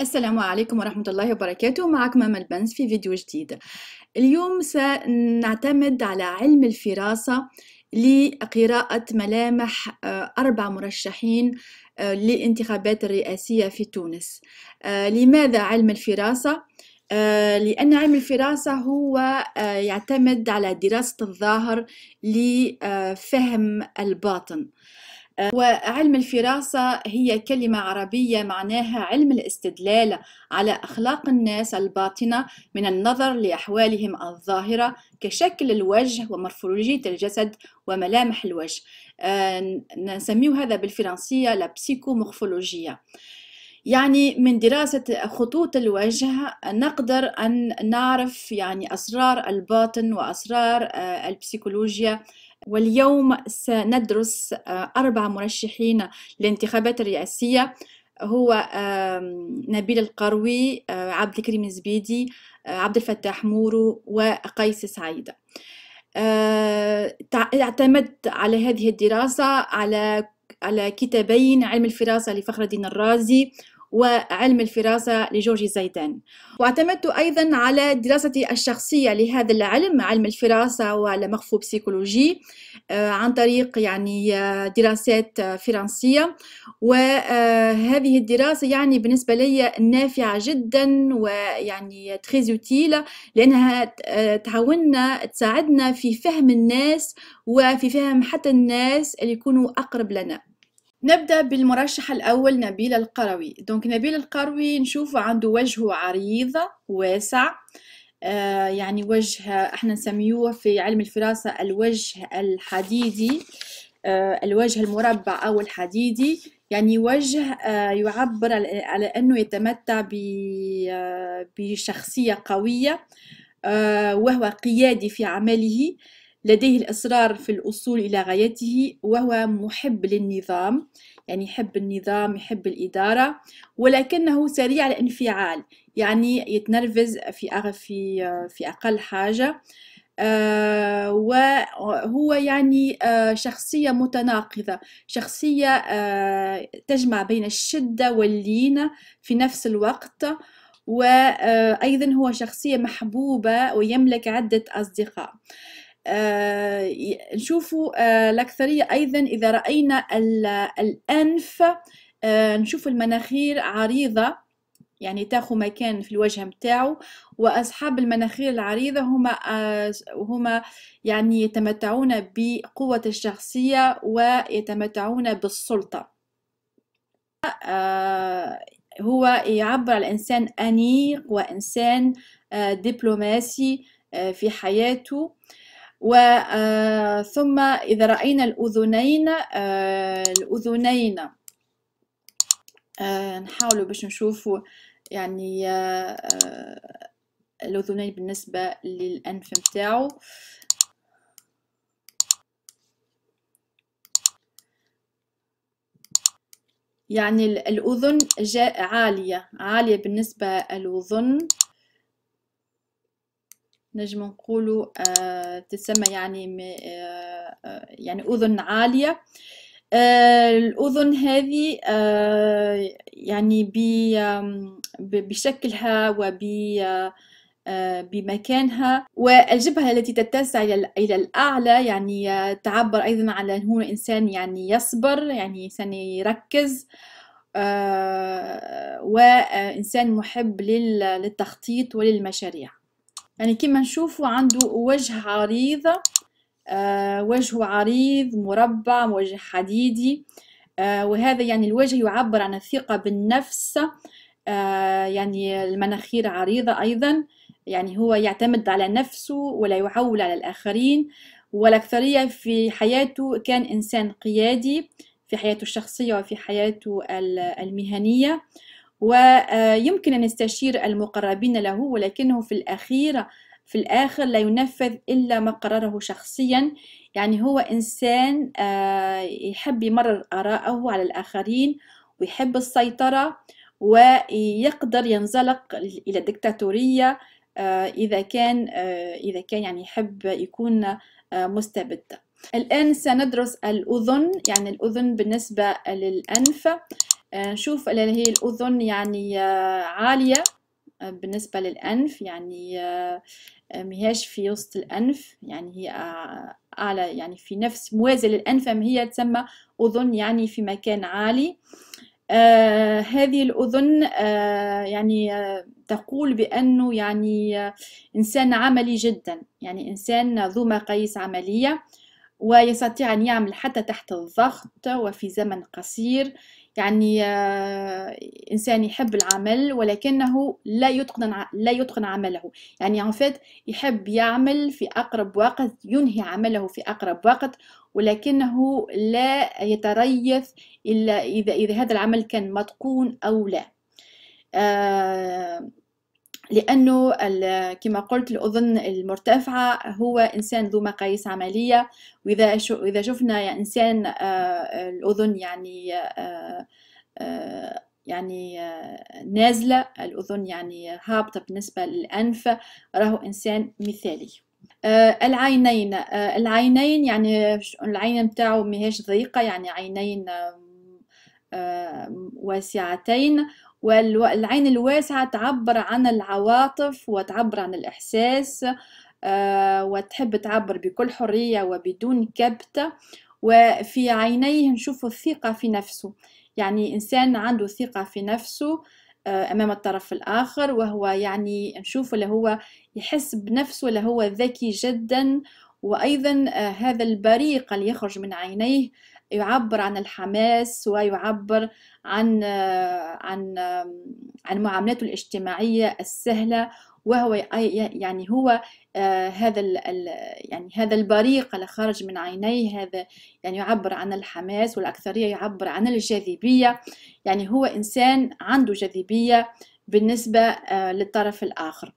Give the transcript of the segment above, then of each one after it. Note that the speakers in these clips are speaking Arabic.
السلام عليكم ورحمة الله وبركاته معكم أمل البنز في فيديو جديد اليوم سنعتمد على علم الفراسة لقراءة ملامح آه، أربع مرشحين آه، للانتخابات الرئاسية في تونس آه، لماذا علم الفراسة؟ لأن علم الفراسة هو يعتمد على دراسة الظاهر لفهم الباطن وعلم الفراسة هي كلمة عربية معناها علم الاستدلال على أخلاق الناس الباطنة من النظر لأحوالهم الظاهرة كشكل الوجه ومرفولوجية الجسد وملامح الوجه آه، نسميه هذا بالفرنسية لا بسيكومورفولوجيا يعني من دراسة خطوط الوجه نقدر أن نعرف يعني أسرار الباطن وأسرار آه، البسيكولوجيا واليوم سندرس آه، أربع مرشحين للانتخابات الرئاسية هو نبيل القروي آه، عبد الكريم الزبيدي عبد الفتاح مورو وقيس سعيدة اعتمدت على هذه الدراسة على على كتابين علم الفراسة لفخر الدين الرازي وعلم الفراسة لجورج زيدان واعتمدت أيضا على دراستي الشخصية لهذا العلم علم الفراسة والمخفو بسيكولوجي آه، عن طريق يعني آه، دراسات آه، فرنسية وهذه الدراسة يعني بالنسبة لي نافعة جدا ويعني تخيزيوتيلة لأنها تعاوننا تساعدنا في فهم الناس وفي فهم حتى الناس اللي يكونوا أقرب لنا نبدأ بالمرشح الأول نبيل القروي دونك نبيل القروي نشوفه عنده وجه عريض واسع آه يعني وجه احنا نسميوه في علم الفراسة الوجه الحديدي آه الوجه المربع أو الحديدي يعني وجه آه يعبر على أنه يتمتع آه، بشخصية قوية آه، وهو قيادي في عمله لديه الإصرار في الوصول إلى غايته وهو محب للنظام يعني يحب النظام يحب الإدارة ولكنه سريع الانفعال يعني يتنرفز في في في أقل حاجة آه وهو يعني آه شخصية متناقضة شخصية آه تجمع بين الشدة واللين في نفس الوقت وأيضا آه، هو شخصية محبوبة ويملك عدة أصدقاء آه، نشوف آه، الأكثرية أيضا إذا رأينا الأنف آه، نشوف المناخير عريضة يعني تاخو مكان في الوجه متاعو وأصحاب المناخير العريضة هما هما يعني يتمتعون بقوة الشخصية ويتمتعون بالسلطة هو يعبر على إنسان أنيق وإنسان دبلوماسي في حياته وثم آه، إذا رأينا الأذنين آه، الأذنين آه، نحاول باش نشوفوا يعني الأذنين بالنسبة للأنف متاعو يعني الأذن عالية عالية بالنسبة للأذن نجم نقولوا آه، تسمى يعني آه، آه، يعني أذن عالية الأذن هذه يعني بشكلها وب بمكانها والجبهة التي تتسع إلى الأعلى يعني تعبر أيضا على أنه إنسان يعني يصبر يعني إنسان يركز وإنسان محب للتخطيط وللمشاريع يعني كما نشوفوا عنده وجه عريض آه وجهه عريض مربع وجه حديدي آه، وهذا يعني الوجه يعبر عن الثقة بالنفس آه، يعني المناخير عريضة أيضا يعني هو يعتمد على نفسه ولا يعول على الآخرين والأكثرية في حياته كان إنسان قيادي في حياته الشخصية وفي حياته المهنية ويمكن أن يستشير المقربين له ولكنه في الأخير في الآخر لا ينفذ إلا ما قرره شخصيا يعني هو إنسان آه، يحب يمرر آراءه على الآخرين ويحب السيطرة ويقدر ينزلق إلى الدكتاتورية آه، إذا كان آه، إذا كان يعني يحب يكون مستبد الآن سندرس الأذن يعني الأذن بالنسبة للأنف آه، نشوف اللي هي الأذن يعني آه، عالية آه، بالنسبة للأنف يعني مهياش في وسط الأنف يعني هي أعلى يعني في نفس موازي للأنف هي تسمى أذن يعني في مكان عالي آه هذه الأذن آه يعني آه تقول بأنه يعني إنسان عملي جدا يعني إنسان ذو مقاييس عملية ويستطيع أن يعمل حتى تحت الضغط وفي زمن قصير يعني آه، انسان يحب العمل ولكنه لا يتقن لا يتقن عمله يعني ان فيت يحب يعمل في اقرب وقت ينهي عمله في اقرب وقت ولكنه لا يتريث الا اذا اذا هذا العمل كان متقون او لا آه لأنه كما قلت الأذن المرتفعة هو إنسان ذو مقاييس عملية وإذا إذا شفنا يعني إنسان آه، الأذن يعني آه، آه، يعني نازلة الأذن يعني هابطة بالنسبة للأنف راهو إنسان مثالي العينين العينين يعني العين نتاعو مهيش ضيقة يعني عينين واسعتين والعين الواسعة تعبر عن العواطف وتعبر عن الإحساس آه، وتحب تعبر بكل حرية وبدون كبت وفي عينيه نشوف الثقة في نفسه يعني إنسان عنده ثقة في نفسه آه، أمام الطرف الآخر وهو يعني نشوف اللي هو يحس بنفسه اللي هو ذكي جدا وأيضا آه، هذا البريق اللي يخرج من عينيه يعبر عن الحماس ويعبر عن عن عن معاملاته الاجتماعية السهلة وهو يعني هو آه، هذا يعني هذا البريق اللي خرج من عينيه هذا يعني يعبر عن الحماس والأكثرية يعبر عن الجاذبية يعني هو إنسان عنده جاذبية بالنسبة آه، للطرف الآخر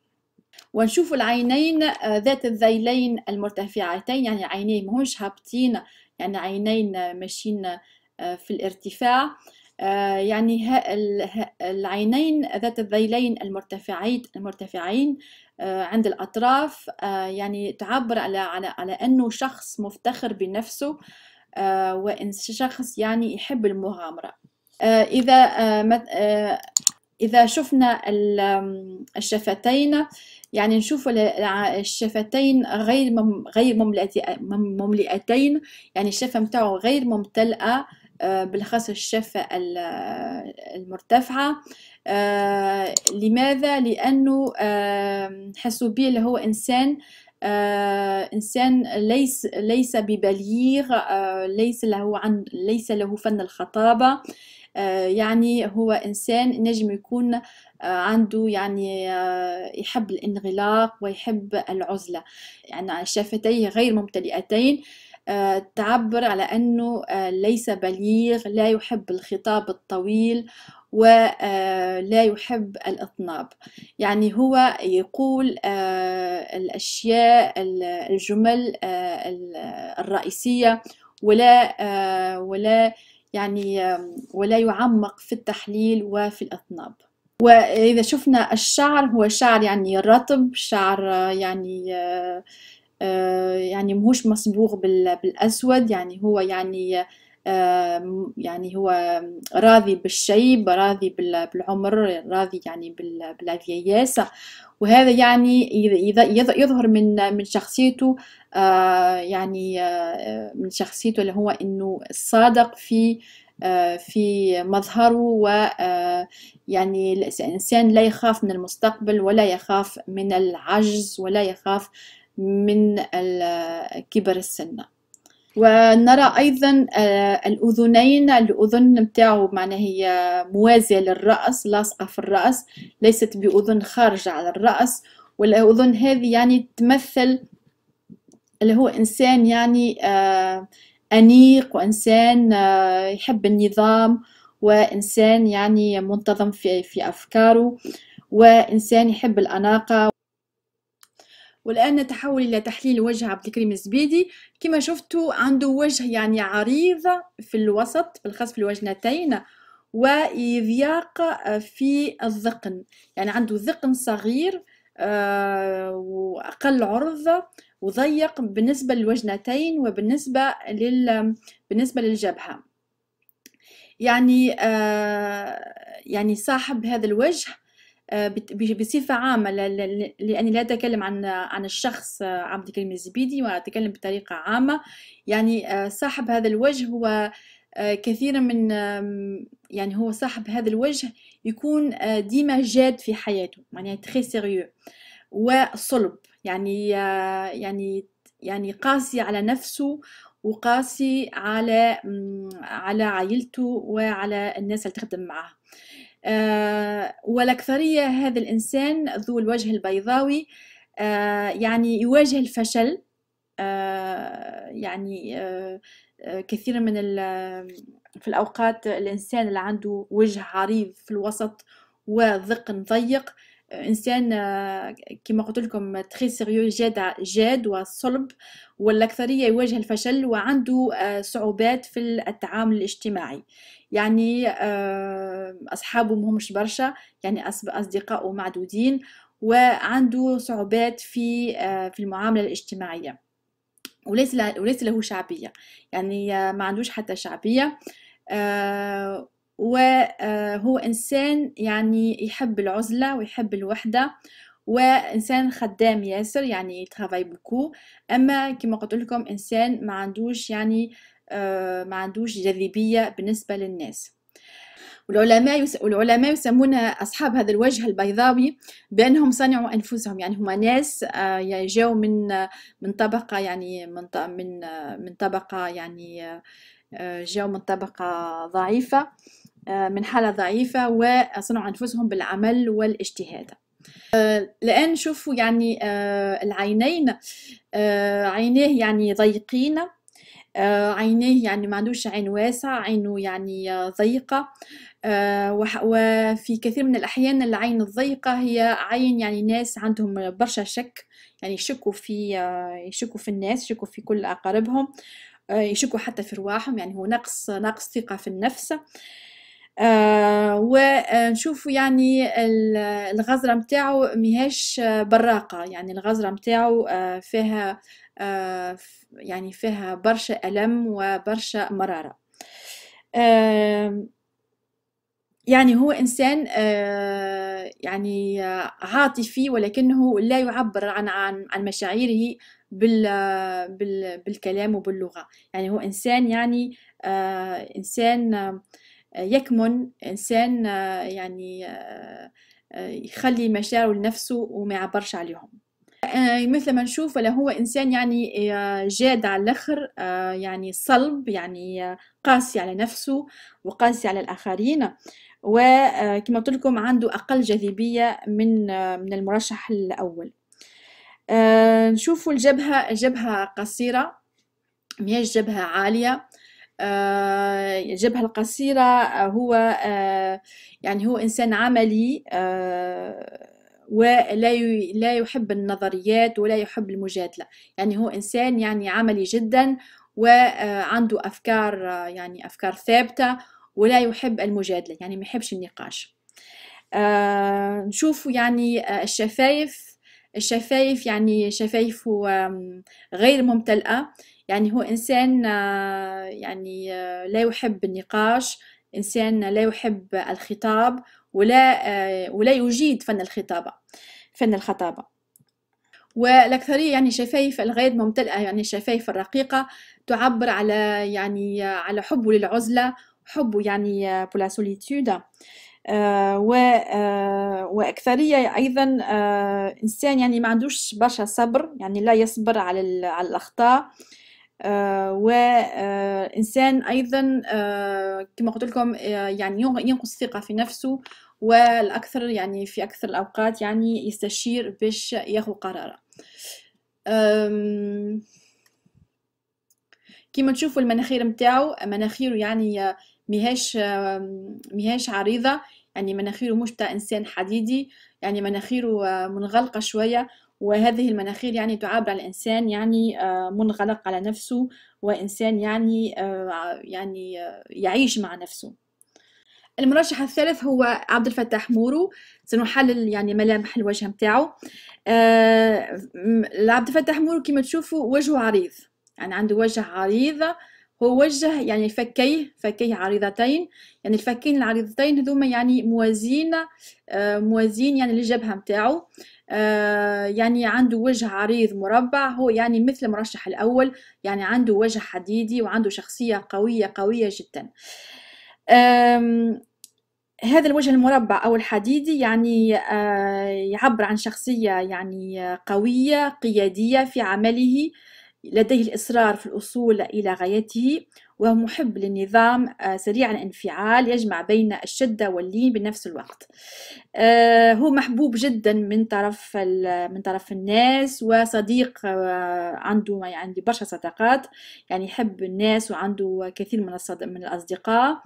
ونشوف العينين آه، ذات الذيلين المرتفعتين يعني عينيه مهوش هابطين يعني عينين ماشيين آه، في الارتفاع آه، يعني العينين ذات الذيلين المرتفعين المرتفعين آه، عند الأطراف يعني تعبر على على على أنه شخص مفتخر بنفسه وإن شخص يعني يحب المغامرة إذا إذا شفنا الشفتين يعني نشوف الشفتين غير غير مملئتين يعني الشفة متاعه غير ممتلئة آه، بالخاصة الشفة المرتفعة آه، لماذا؟ لأنه آه حسوا به اللي هو إنسان آه إنسان ليس ليس ببليغ آه ليس له عن ليس له فن الخطابة آه، يعني هو إنسان نجم يكون آه، عنده يعني آه، يحب الانغلاق ويحب العزلة يعني شفتيه غير ممتلئتين تعبر على أنه ليس بليغ لا يحب الخطاب الطويل ولا يحب الاطناب يعني هو يقول الاشياء الجمل الرئيسيه ولا ولا يعني ولا يعمق في التحليل وفي الأطناب وإذا شفنا الشعر هو شعر يعني رطب شعر يعني آه، آه، يعني مهوش مصبوغ بالأسود يعني هو يعني يعني هو راضي بالشيب راضي بالعمر راضي يعني بالفياسة وهذا يعني يظهر من من شخصيته آه، يعني آه، من شخصيته اللي هو انه صادق في آه، في مظهره و يعني الإنسان لا يخاف من المستقبل ولا يخاف من العجز ولا يخاف من كبر السن ونرى أيضا آه، الأذنين الأذن متاعو معناها هي موازية للرأس لاصقة في الرأس ليست بأذن خارجة على الرأس والأذن هذه يعني تمثل اللي هو إنسان يعني آه، أنيق وإنسان آه، يحب النظام وإنسان يعني منتظم في, في أفكاره وإنسان يحب الأناقة والآن نتحول إلى تحليل وجه عبد الكريم الزبيدي كما شفتوا عنده وجه يعني عريض في الوسط بالخاص في الوجنتين وإضياق في الذقن يعني عنده ذقن صغير آه، وأقل عرض وضيق بالنسبة للوجنتين وبالنسبة لل... بالنسبة للجبهة يعني آه، يعني صاحب هذا الوجه آه، بصفة عامة لأني لا أتكلم عن عن الشخص آه، عبد الكريم الزبيدي وأتكلم بطريقة عامة يعني آه، صاحب هذا الوجه هو كثيرا من يعني هو صاحب هذا الوجه يكون ديما جاد في حياته يعني تري سيريو وصلب يعني يعني يعني قاسي على نفسه وقاسي على على عائلته وعلى الناس اللي تخدم معاه آه، والأكثرية هذا الإنسان ذو الوجه البيضاوي آه، يعني يواجه الفشل آه، يعني كثير من في الأوقات الإنسان اللي عنده وجه عريض في الوسط وذقن ضيق انسان آه، كما قلت لكم تري سيريو جاد جاد وصلب والاكثريه يواجه الفشل وعنده آه، صعوبات في التعامل الاجتماعي يعني آه، اصحابه مهمش برشا يعني اصدقائه معدودين وعنده صعوبات في في المعامله الاجتماعيه وليس له, له شعبيه يعني ما عندوش حتى شعبيه وهو آه، إنسان يعني يحب العزلة ويحب الوحدة وإنسان خدام ياسر يعني ترافاي بوكو أما كما قلت لكم إنسان ما عندوش يعني آه، ما عندوش جاذبية بالنسبة للناس والعلماء والعلماء يسمون اصحاب هذا الوجه البيضاوي بانهم صنعوا انفسهم يعني هما ناس آه، يعني جاءوا من من طبقه يعني من من من طبقه يعني جاءوا من طبقه ضعيفه آه، من حالة ضعيفة وصنعوا أنفسهم بالعمل والاجتهاد آه، الآن شوفوا يعني آه، العينين عينيه يعني ضيقين عينيه يعني ما عندوش عين واسعة عينه يعني ضيقة وفي كثير من الأحيان العين الضيقة هي عين يعني ناس عندهم برشا شك يعني يشكوا في يشكوا في الناس يشكوا في كل أقاربهم يشكوا حتى في رواحهم يعني هو نقص نقص ثقة في النفس آه، ونشوفوا يعني الغزره نتاعو ماهيش براقه يعني الغزره نتاعو آه، فيها آه، يعني فيها برشا الم وبرشا مراره يعني هو انسان يعني عاطفي ولكنه لا يعبر عن عن عن مشاعره بال بال بالكلام وباللغه يعني هو انسان يعني انسان يكمن إنسان آه، يعني آه، آه، يخلي مشاعره لنفسه وما يعبرش عليهم مثل ما نشوف ولا هو إنسان يعني جاد على الآخر يعني صلب يعني قاسي على نفسه وقاسي على الآخرين وكما قلت لكم عنده أقل جاذبية من من المرشح الأول نشوفوا الجبهة جبهة قصيرة مياش جبهة عالية الجبهة آه، القصيرة آه، هو آه، يعني هو إنسان عملي ولا لا يحب النظريات ولا يحب المجادلة يعني هو إنسان يعني عملي جدا وعنده أفكار يعني أفكار ثابتة ولا يحب المجادلة يعني ما يحبش النقاش نشوف يعني الشفايف الشفايف يعني شفايفه غير ممتلئة يعني هو إنسان آه، يعني آه، لا يحب النقاش إنسان لا يحب الخطاب ولا آه، ولا يجيد فن الخطابة فن الخطابة والأكثرية يعني شفايف الغير ممتلئة يعني شفايف الرقيقة تعبر على يعني على حبه للعزلة حبه يعني pour la solitude وأكثرية أيضا إنسان يعني ما عندوش برشا صبر يعني لا يصبر على الأخطاء آه، وإنسان آه، أيضا آه، كما قلت لكم يعني ينقص ثقة في نفسه والأكثر يعني في أكثر الأوقات يعني يستشير باش ياخذ قراره كما تشوفوا المناخير متاعو مناخيره يعني مهاش مهاش عريضة يعني مناخيره مش تاع إنسان حديدي يعني مناخيره منغلقة شوية وهذه المناخير يعني تعابر على الإنسان يعني آه، منغلق على نفسه وإنسان يعني آه، يعني آه، يعيش مع نفسه المرشح الثالث هو عبد الفتاح مورو سنحلل يعني ملامح الوجه متاعه آه عبد الفتاح مورو كما تشوفوا وجهه عريض يعني عنده وجه عريض هو وجه يعني فكيه فكيه عريضتين يعني الفكين العريضتين هذوما يعني موازين آه موازين يعني للجبهه أه آه، يعني عنده وجه عريض مربع هو يعني مثل المرشح الأول يعني عنده وجه حديدي وعنده شخصية قوية قوية جدا هذا الوجه المربع أو الحديدي يعني آه، يعبر عن شخصية يعني قوية قيادية في عمله لديه الإصرار في الوصول إلى غايته وهو محب للنظام آه، سريع الانفعال يجمع بين الشدة واللين بنفس الوقت آه، هو محبوب جدا من طرف من طرف الناس وصديق آه، عنده يعني برشا صداقات يعني يحب الناس وعنده كثير من من الأصدقاء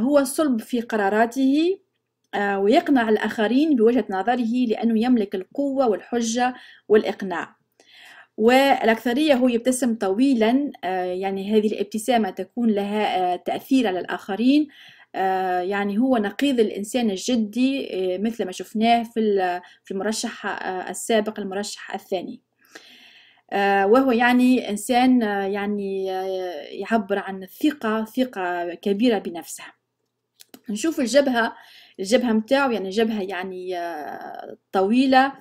هو صلب في قراراته ويقنع الآخرين بوجهة نظره لأنه يملك القوة والحجة والإقناع والأكثرية هو يبتسم طويلا آه، يعني هذه الابتسامة تكون لها آه، تأثير على الآخرين آه، يعني هو نقيض الإنسان الجدي مثل ما شفناه في المرشح السابق المرشح الثاني وهو يعني إنسان يعني يعبر عن الثقة ثقة كبيرة بنفسه نشوف الجبهة الجبهة متاعه يعني جبهة يعني طويلة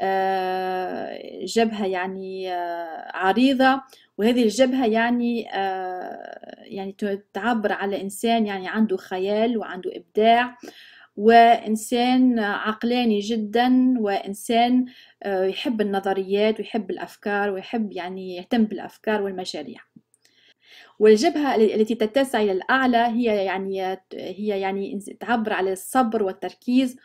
آه، جبهة يعني آه، عريضة وهذه الجبهة يعني آه، يعني تعبر على إنسان يعني عنده خيال وعنده إبداع وإنسان عقلاني جدا وإنسان يحب النظريات ويحب الأفكار ويحب يعني يهتم بالأفكار والمشاريع والجبهة التي تتسع إلى الأعلى هي يعني هي يعني تعبر على الصبر والتركيز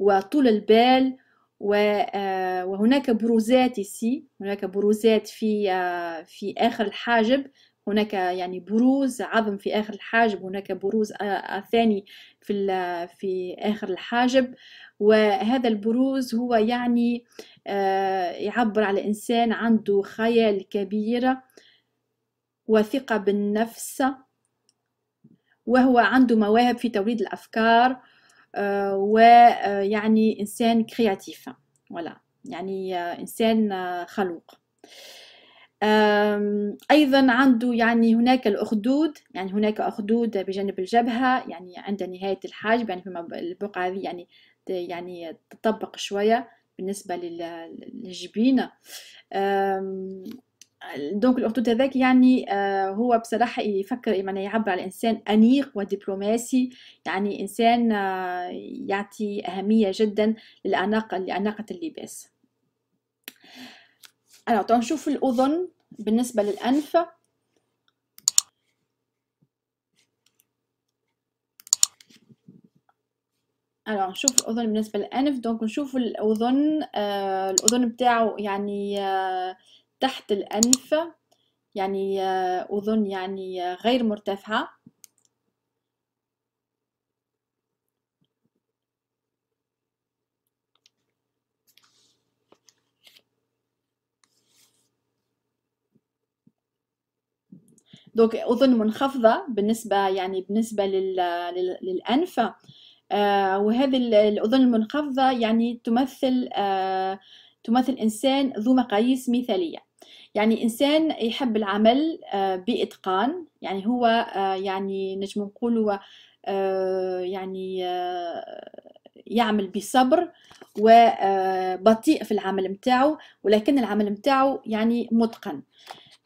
وطول البال آه، وهناك بروزات سي هناك بروزات في آه، في آخر الحاجب هناك يعني بروز عظم في آخر الحاجب هناك بروز آه، ثاني في في آخر الحاجب وهذا البروز هو يعني يعبر على إنسان عنده خيال كبير وثقة بالنفس وهو عنده مواهب في توليد الأفكار ويعني آه، إنسان كرياتيف ولا يعني آه، إنسان آه، خلوق أيضا عنده يعني هناك الأخدود يعني هناك أخدود بجانب الجبهة يعني عند نهاية الحاجب يعني في البقعة هذه يعني يعني تطبق شوية بالنسبة للجبينة دونك الاخطوط هذاك يعني آه، هو بصراحة يفكر يعني يعبر على إنسان أنيق ودبلوماسي يعني إنسان آه، يعطي أهمية جدا للأناقة لأناقة اللباس أنا نشوف الأذن بالنسبة للأنف الو نشوف الاذن بالنسبه للانف دونك نشوف الاذن آه الاذن بتاعه يعني آه تحت الأنف يعني آه، أذن يعني آه، غير مرتفعة دوك أذن منخفضة بالنسبة يعني بالنسبة للأنف آه وهذه الأذن المنخفضة يعني تمثل آه، تمثل إنسان ذو مقاييس مثالية يعني إنسان يحب العمل آه، بإتقان يعني هو آه، يعني نجم نقول آه، يعني يعمل بصبر وبطيء في العمل متاعو ولكن العمل متاعو يعني متقن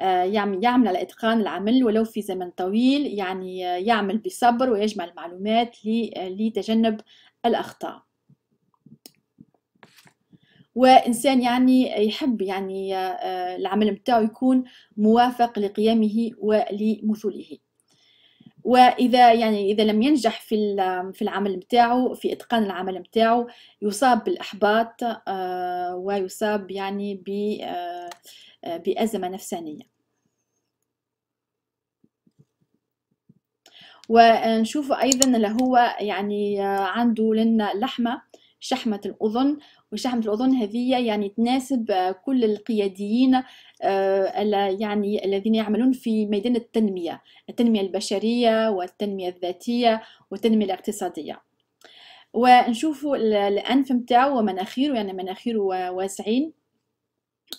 يعمل, يعمل على إتقان العمل ولو في زمن طويل يعني يعمل بصبر ويجمع المعلومات لتجنب الأخطاء وإنسان يعني يحب يعني آه، العمل نتاعو يكون موافق لقيمه ولمثوله واذا يعني اذا لم ينجح في في العمل نتاعو في اتقان العمل نتاعو يصاب بالاحباط آه، ويصاب يعني ب آه، بازمه نفسانيه ونشوف ايضا اللي هو يعني عنده لنا لحمه شحمه الاذن وشحمة الأذن هذه يعني تناسب آه، كل القياديين آه، يعني الذين يعملون في ميدان التنمية التنمية البشرية والتنمية الذاتية والتنمية الاقتصادية ونشوف الأنف متاعو ومناخيره يعني مناخيره واسعين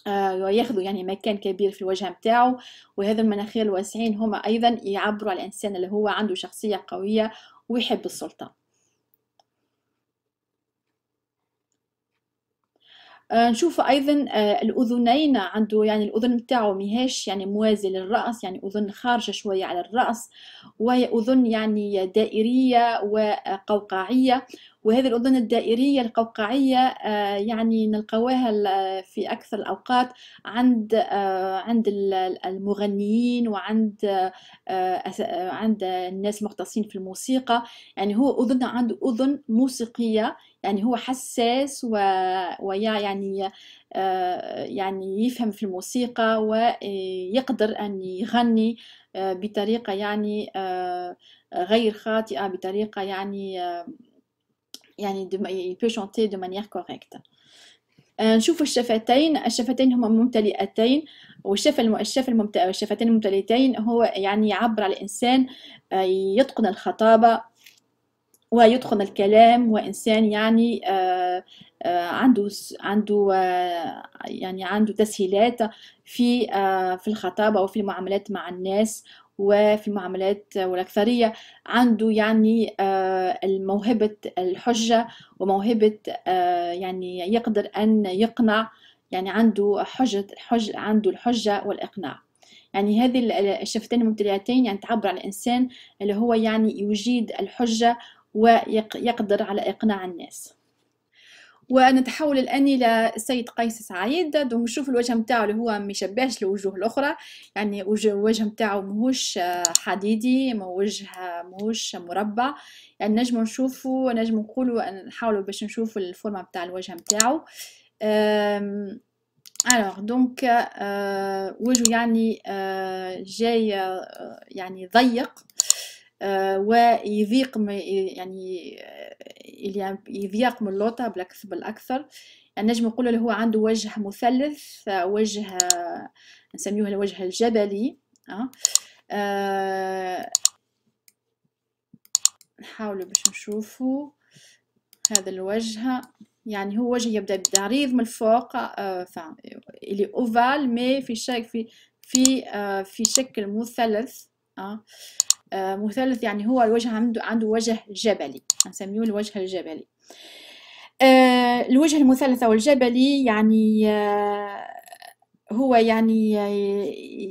آه، ياخذوا يعني مكان كبير في الوجه متاعو وهذا المناخير الواسعين هما أيضا يعبروا على الإنسان اللي هو عنده شخصية قوية ويحب السلطة آه، نشوف ايضا آه، الاذنين عنده يعني الاذن نتاعو مهاش يعني موازي للراس يعني اذن خارجه شويه على الراس وهي اذن يعني دائريه وقوقعيه وهذه الأذن الدائرية القوقعية آه، يعني نلقاوها في أكثر الأوقات عند عند المغنيين وعند عند الناس المختصين في الموسيقى يعني هو أذن عنده أذن موسيقية يعني هو حساس و... ويا يعني آه، يعني يفهم في الموسيقى ويقدر آه، أن يغني آه، بطريقة يعني غير خاطئة بطريقة يعني يعني il peut chanter de manière correcte نشوف الشفتين الشفتين هما ممتلئتين والشفة الشفة الممت... الشفتين الممتلئتين هو يعني يعبر على الإنسان يتقن الخطابة ويتقن الكلام وإنسان يعني آه، آه، عنده عنده آه، يعني عنده تسهيلات في في الخطابة وفي المعاملات مع الناس وفي المعاملات والأكثرية عنده يعني موهبة الحجة وموهبة يعني يقدر أن يقنع يعني عنده حجة الحج عنده الحجة والإقناع يعني هذه الشفتين الممتلئتين يعني تعبر عن الإنسان اللي هو يعني يجيد الحجة ويقدر على إقناع الناس ونتحول الان الى السيد قيس سعيد دونك نشوف الوجه نتاعو اللي هو ما يشبهش الوجوه الاخرى يعني الوجه نتاعو ماهوش حديدي ما وجه ماهوش مربع يعني نجمو نشوفو نجمو نقولو نحاولو باش نشوفوا الفورمه نتاع الوجه نتاعو الوغ دونك وجه يعني آه، جاي آه، يعني ضيق آه، ويضيق يعني آه، يضيق من اللوطة بالأكثر يعني نجم نقول اللي هو عنده وجه مثلث آه، وجه نسميه الوجه الجبلي نحاول باش نشوفو هذا الوجه يعني هو وجه يبدا بعريض من الفوق اللي اوفال مي في شكل في في في شكل مثلث آه، مثلث يعني هو الوجه عنده, عنده وجه جبلي نسميه الوجه الجبلي آه، الوجه المثلث أو الجبلي يعني آه، هو يعني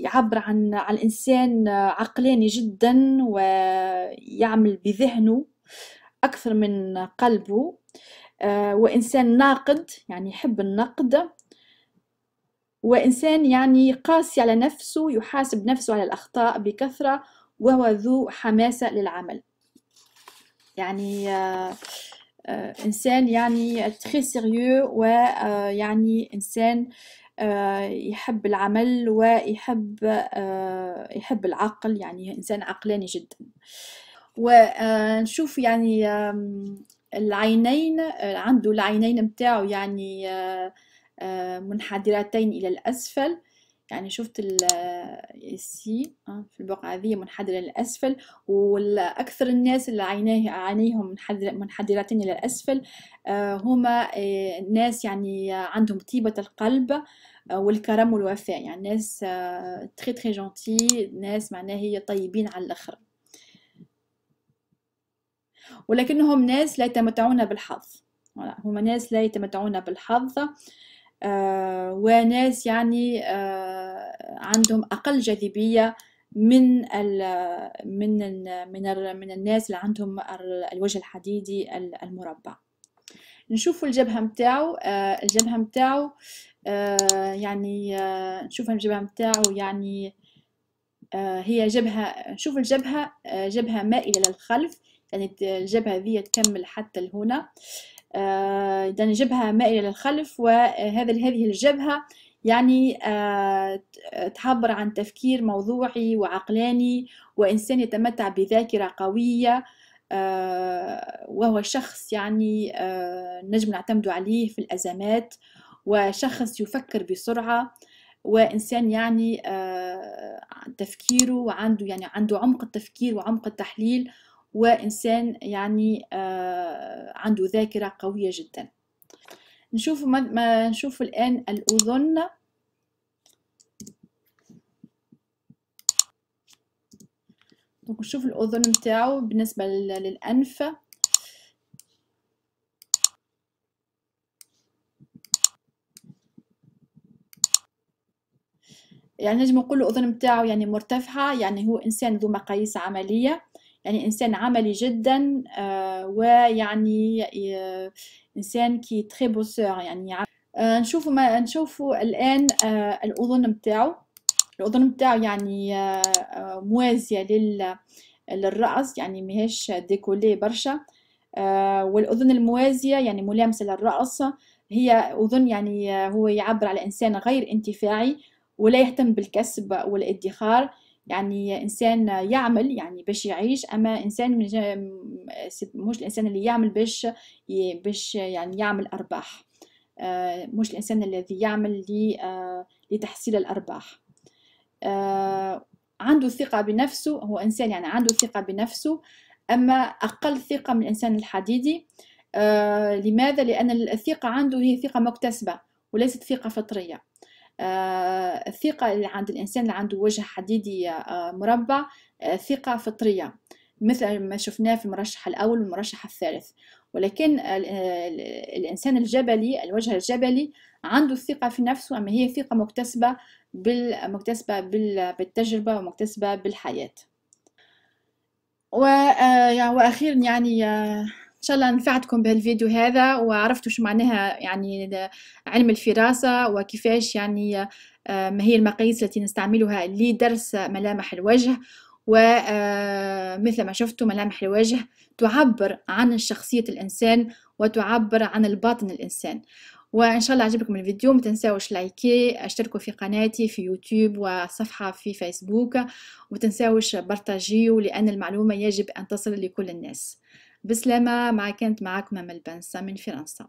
يعبر عن عن الإنسان عقلاني جدا ويعمل بذهنه أكثر من قلبه وإنسان ناقد يعني يحب النقد وإنسان يعني قاسي على نفسه يحاسب نفسه على الأخطاء بكثرة وهو ذو حماسة للعمل يعني آه، آه، إنسان يعني تخي سيريو ويعني إنسان آه، يحب العمل ويحب يحب العقل يعني إنسان عقلاني جدا ونشوف يعني العينين عنده العينين متاعه يعني منحدرتين إلى الأسفل يعني شفت آه، السي آه، في البقعة هذه منحدرة للأسفل والأكثر الناس اللي عينيه عينيهم منحدرتين إلى الأسفل آه، هما ناس يعني عندهم طيبة القلب والكرم والوفاء يعني ناس تخي تخي جونتي ناس معناها هي طيبين على الآخر ولكنهم ناس لا يتمتعون بالحظ هما ناس لا يتمتعون بالحظ آه وناس يعني آه عندهم اقل جاذبيه من الـ من الـ من الـ من الناس اللي عندهم الوجه الحديدي المربع نشوف الجبهه نتاعو آه، الجبهه نتاعو آه، يعني آه، نشوف الجبهه نتاعو يعني هي جبهه نشوف الجبهه جبهه مائله للخلف يعني الجبهه ذي تكمل حتى لهنا اذا يعني جبهه مائله للخلف وهذا هذه الجبهه يعني آه، تعبر عن تفكير موضوعي وعقلاني وإنسان يتمتع بذاكرة قوية آه، وهو شخص يعني آه، نجم نعتمد عليه في الأزمات وشخص يفكر بسرعة وإنسان يعني تفكيره وعنده يعني عنده عمق التفكير وعمق التحليل وإنسان يعني عنده ذاكرة قوية جداً نشوف ما, ما نشوف الآن الأذن دونك نشوف الأذن نتاعو بالنسبة للأنف يعني نجم نقول الأذن نتاعو يعني مرتفعة يعني هو إنسان ذو مقاييس عملية يعني إنسان عملي جدا آه، ويعني آه، انسان كي تري بوسور يعني آه نشوفوا ما نشوفوا الان آه الاذن نتاعو الاذن نتاعو يعني آه،, آه موازيه لل للراس يعني ماهيش ديكولي برشا آه، والاذن الموازيه يعني ملامسه للراس هي اذن يعني آه، هو يعبر على انسان غير انتفاعي ولا يهتم بالكسب والادخار يعني انسان يعمل يعني باش يعيش اما انسان مش الانسان اللي يعمل باش باش يعني يعمل ارباح آه، مش الانسان الذي يعمل آه، لتحصيل الارباح آه، عنده ثقه بنفسه هو انسان يعني عنده ثقه بنفسه اما اقل ثقه من الانسان الحديدي لماذا لان الثقه عنده هي ثقه مكتسبه وليست ثقه فطريه الثقة آه، اللي عند الإنسان اللي عنده وجه حديدي آه، مربع آه، ثقة فطرية مثل ما شفناه في المرشح الأول والمرشح الثالث ولكن الإنسان الجبلي الوجه الجبلي عنده الثقة في نفسه أما هي ثقة مكتسبة مكتسبة بالتجربة ومكتسبة بالحياة وأخيرا يعني ان شاء الله نفعتكم بهالفيديو هذا وعرفتوا شو معناها يعني علم الفراسه وكيفاش يعني آه، ما هي المقاييس التي نستعملها لدرس ملامح الوجه ومثل آه، ما شفتوا ملامح الوجه تعبر عن شخصية الإنسان وتعبر عن الباطن الإنسان وإن شاء الله عجبكم الفيديو ما تنساوش لايكي اشتركوا في قناتي في يوتيوب وصفحة في فيسبوك وما تنساوش برتاجيو لأن المعلومة يجب أن تصل لكل الناس بسلامة مع كانت معكم أمل بنسا من فرنسا